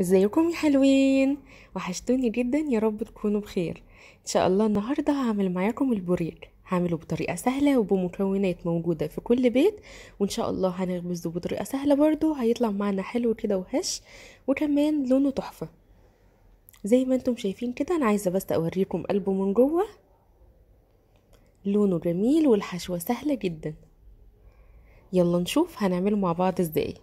ازيكم يا حلوين وحشتوني جدا يا رب تكونوا بخير ان شاء الله النهارده هعمل معاكم البوريك هعمله بطريقه سهله وبمكونات موجوده في كل بيت وان شاء الله هنخبزه بطريقه سهله برضو هيطلع معانا حلو كده وهش وكمان لونه تحفه زي ما انتم شايفين كده انا عايزه بس اوريكم قلبه من جوه لونه جميل والحشوه سهله جدا يلا نشوف هنعمله مع بعض ازاي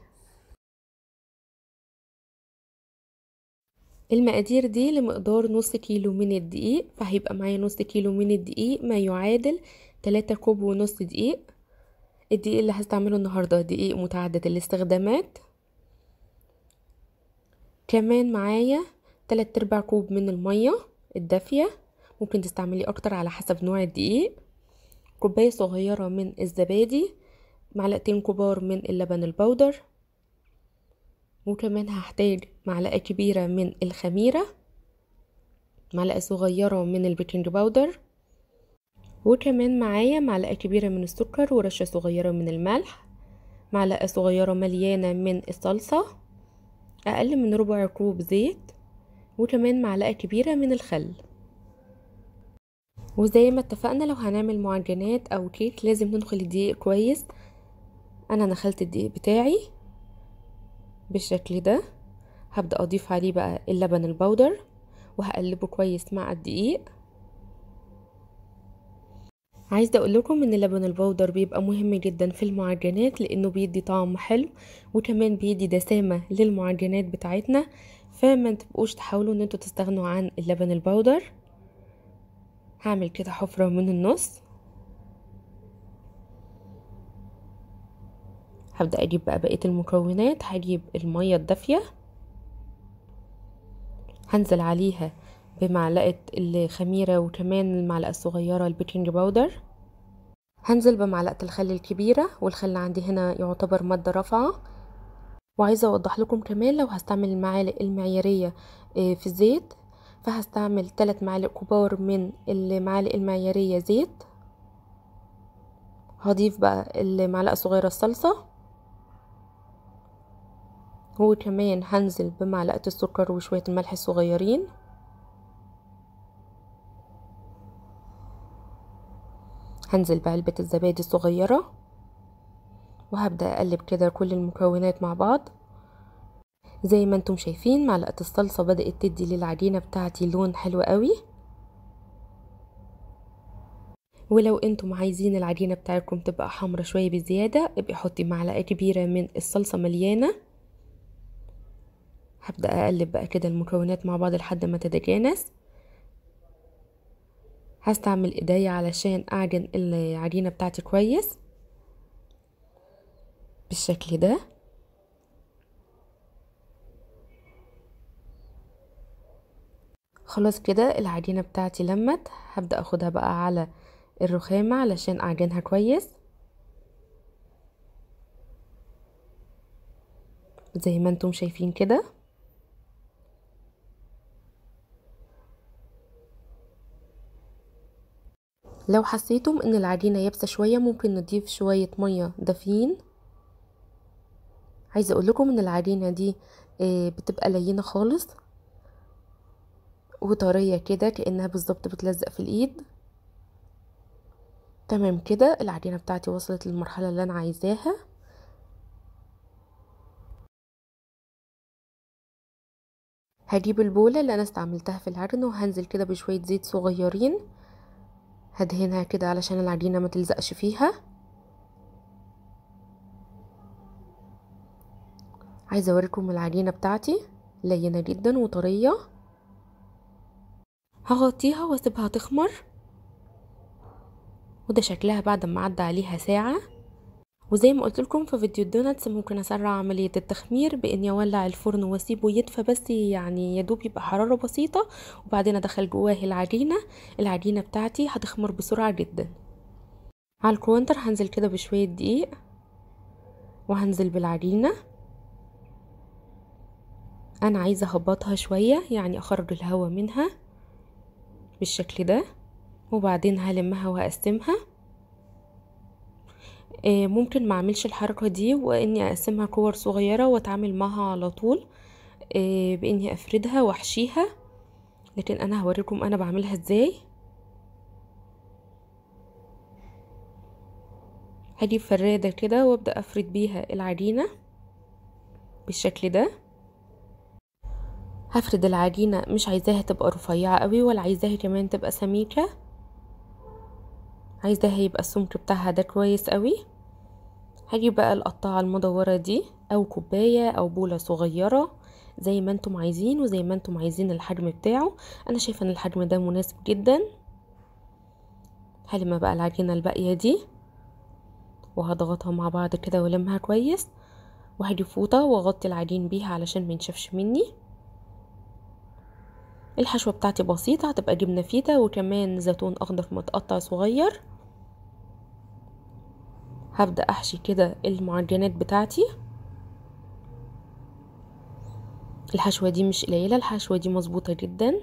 المقادير دي لمقدار نص كيلو من الدقيق فهيبقى معايا نص كيلو من الدقيق ما يعادل تلاتة كوب ونص دقيق الدقيق اللي هستعمله النهاردة دقيق متعدد الاستخدامات كمان معايا تلات ارباع كوب من المية الدافية ممكن تستعملي اكتر على حسب نوع الدقيق كوباية صغيرة من الزبادي معلقتين كبار من اللبن البودر وكمان هحتاج معلقة كبيرة من الخميرة معلقة صغيرة من البيكنج باودر وكمان معايا معلقة كبيرة من السكر ورشة صغيرة من الملح معلقة صغيرة مليانة من الصلصة أقل من ربع كوب زيت وكمان معلقة كبيرة من الخل وزي ما اتفقنا لو هنعمل معجنات أو كيك لازم ننخل الدقيق كويس أنا نخلت الدقيق بتاعي بالشكل ده هبدأ أضيف عليه بقى اللبن البودر وهقلبه كويس مع الدقيق عايزه اقول لكم ان لبن البودر بيبقى مهم جدا في المعجنات لانه بيدي طعم حلو وكمان بيدي دسامه للمعجنات بتاعتنا فما تبقوش تحاولوا ان انتوا تستغنوا عن اللبن البودر هعمل كده حفره من النص هبدأ اجيب بقى بقية المكونات هجيب المية الدافية هنزل عليها بمعلقة الخميرة وكمان المعلقة الصغيرة البيكنج باودر هنزل بمعلقة الخل الكبيرة والخل عندي هنا يعتبر مادة رافعة وعايزة اوضح لكم كمان لو هستعمل المعالق المعيارية آه، في الزيت فهستعمل 3 معالق كبار من المعالق المعيارية زيت هضيف بقى المعلقة الصغيرة الصلصة وكمان هنزل بمعلقة السكر وشوية الملح الصغيرين هنزل بعلبة الزبادي الصغيرة وهبدأ أقلب كده كل المكونات مع بعض زي ما انتم شايفين معلقة الصلصة بدأت تدي للعجينة بتاعتي لون حلو قوي ولو انتم عايزين العجينة بتاعتكم تبقى حمرة شوية بزيادة ابقي حطي معلقة كبيرة من الصلصة مليانة هبدأ أقلب بقى كده المكونات مع بعض لحد ما تتجانس هستعمل ايديا علشان اعجن العجينة بتاعتي كويس بالشكل ده خلاص كده العجينة بتاعتي لمت هبدأ اخدها بقى على الرخامة علشان اعجنها كويس زي ما انتم شايفين كده لو حسيتم ان العجينه يابسه شويه ممكن نضيف شويه ميه دافيين عايزه اقول لكم ان العجينه دي آه، بتبقى لينه خالص وطريه كده كانها بالظبط بتلزق في الايد تمام كده العجينه بتاعتي وصلت للمرحله اللي انا عايزاها هجيب البوله اللي انا استعملتها في العجن وهنزل كده بشويه زيت صغيرين هدهنها كده علشان العجينة ما تلزقش فيها عايزة اوريكم العجينة بتاعتي لينة جدا وطرية هغطيها واسيبها تخمر وده شكلها بعد ما عدى عليها ساعة وزي ما قلت لكم في فيديو الدوناتس ممكن اسرع عمليه التخمير باني اولع الفرن واسيبه يدفى بس يعني يدوب يبقى حراره بسيطه وبعدين ادخل جواه العجينه العجينه بتاعتي هتخمر بسرعه جدا على الكوانتر هنزل كده بشويه دقيق وهنزل بالعجينه انا عايزه اهبطها شويه يعني اخرج الهواء منها بالشكل ده وبعدين هلمها وهقسمها آه، ممكن ما اعملش الحركه دي واني اقسمها كور صغيره واتعامل معها على طول آه، باني افردها واحشيها لكن انا هوريكم انا بعملها ازاي هجيب فراده كده وابدا افرد بيها العجينه بالشكل ده هفرد العجينه مش عايزاها تبقى رفيعه قوي ولا عايزاها كمان تبقى سميكه عايزاها يبقى السمك بتاعها ده كويس قوي هاجي بقى القطاعة المدورة دي أو كوباية أو بولة صغيرة زي ما انتم عايزين وزي ما انتم عايزين الحجم بتاعه أنا شايفة أن الحجم ده مناسب جدا هلم بقى العجينة الباقية دي وهضغطها مع بعض كده ولمها كويس وهاجي فوطة واغطي العجين بيها علشان منشفش مني الحشوة بتاعتي بسيطة هتبقى جبنة فيتا وكمان زيتون أخضر متقطع صغير هبدأ أحشي كده المعجنات بتاعتي الحشوة دي مش قليلة الحشوة دي مظبوطة جدا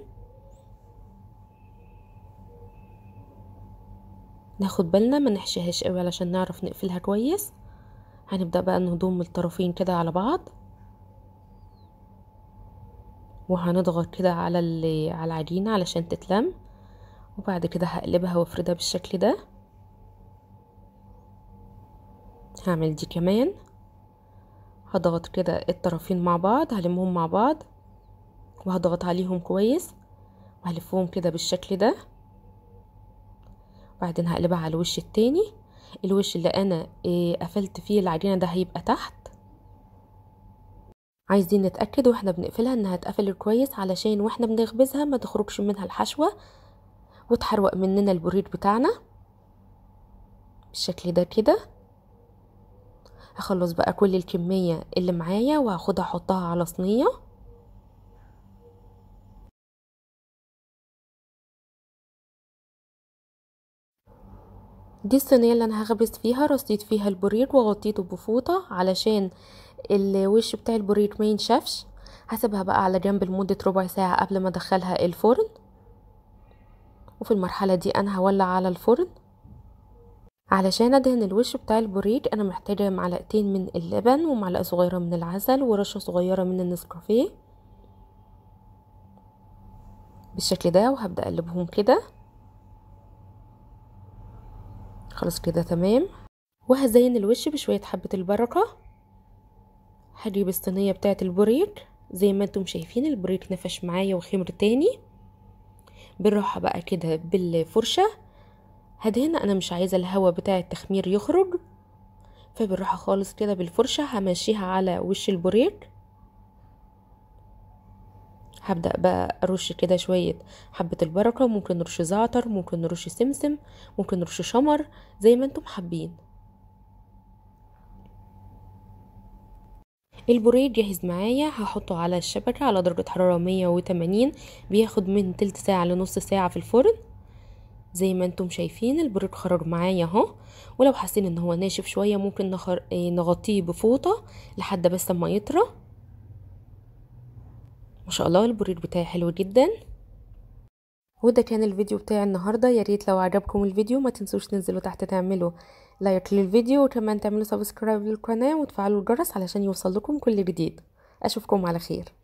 ناخد بالنا ما نحشيهاش قوي علشان نعرف نقفلها كويس هنبدأ بقى نضم الطرفين كده على بعض وهنضغط كده على على العجينة علشان تتلم وبعد كده هقلبها وافردها بالشكل ده هعمل دي كمان هضغط كده الطرفين مع بعض هلمهم مع بعض وهضغط عليهم كويس وهلفهم كده بالشكل ده وبعدين هقلبها على الوش التاني الوش اللي انا آه، قفلت فيه العجينه ده هيبقى تحت عايزين نتاكد واحنا بنقفلها انها تقفل كويس علشان واحنا بنخبزها ما تخرجش منها الحشوه وتحروق مننا البريد بتاعنا بالشكل ده كده هخلص بقى كل الكمية اللي معايا وهاخدها احطها على صينية دي الصينية اللي انا هخبز فيها رصيت فيها البورير وغطيته بفوطة علشان الوش بتاع البورير ما ينشفش هسيبها بقى على جنب لمدة ربع ساعة قبل ما ادخلها الفرن وفي المرحلة دي انا هولع على الفرن علشان ادهن الوش بتاع البوريك انا محتاجه معلقتين من اللبن ومعلقه صغيره من العسل ورشه صغيره من النسكافيه بالشكل ده وهبدا اقلبهم كده خلاص كده تمام وهزين الوش بشويه حبه البركه هجيب الصينيه بتاعه البوريك زي ما انتم شايفين البوريك نفش معايا وخمر تاني بالراحه بقى كده بالفرشه هنا انا مش عايزه الهوا بتاع التخمير يخرج فبالراحه خالص كده بالفرشه همشيها على وش البوريك هبدا بقى ارش كده شويه حبه البركه ممكن نرش زعتر ممكن نرش سمسم ممكن نرش شمر زي ما انتم حابين البوريه جاهز معايا هحطه على الشبكه على درجه حراره 180 بياخد من تلت ساعه لنص ساعه في الفرن زي ما انتم شايفين البريق خرج معايا اهو ولو حاسين ان هو ناشف شويه ممكن نخر... إيه، نغطيه بفوطه لحد بس اما يطرى ما شاء الله البريق بتاعي حلو جدا وده كان الفيديو بتاعي النهارده يا ريت لو عجبكم الفيديو ما تنسوش تنزلوا تحت تعملوا لايك للفيديو وكمان تعملوا سبسكرايب للقناه وتفعلوا الجرس علشان يوصل لكم كل جديد اشوفكم على خير